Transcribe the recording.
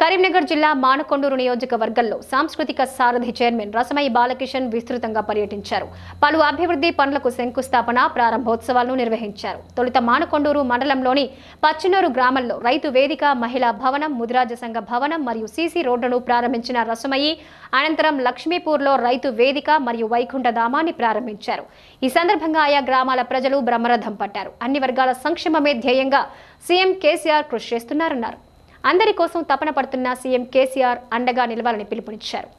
కరీంనగర్ జిల్లా మానకొండూరు నియోజకవర్గంలో సాంస్కృతిక సారథి చైర్మన్ రసమయ్య బాలకిషన్ విస్తృతంగా పర్యటించారు పలు అభివృద్ధి పనులకు శంకుస్థాపన ప్రారంభోత్సవాలను నిర్వహించారు తొలుత మానకొండూరు మండలంలోని పచ్చినూరు గ్రామంలో రైతు వేదిక మహిళా భవనం ముదిరాజ సంఘ భవనం మరియు సీసీ రోడ్డును ప్రారంభించిన రసమయ్య అనంతరం లక్ష్మీపూర్లో రైతు వేదిక మరియు వైకుంఠధామాన్ని ప్రారంభించారు ఈ సందర్భంగా ఆయా గ్రామాల ప్రజలు బ్రహ్మరథం పట్టారు అన్ని వర్గాల సంక్షేమమే ధ్యేయంగా సీఎం కేసీఆర్ కృషి చేస్తున్నారన్నారు అందరి కోసం తపన పడుతున్న సీఎం కేసీఆర్ అండగా నిలవాలని పిలుపునిచ్చారు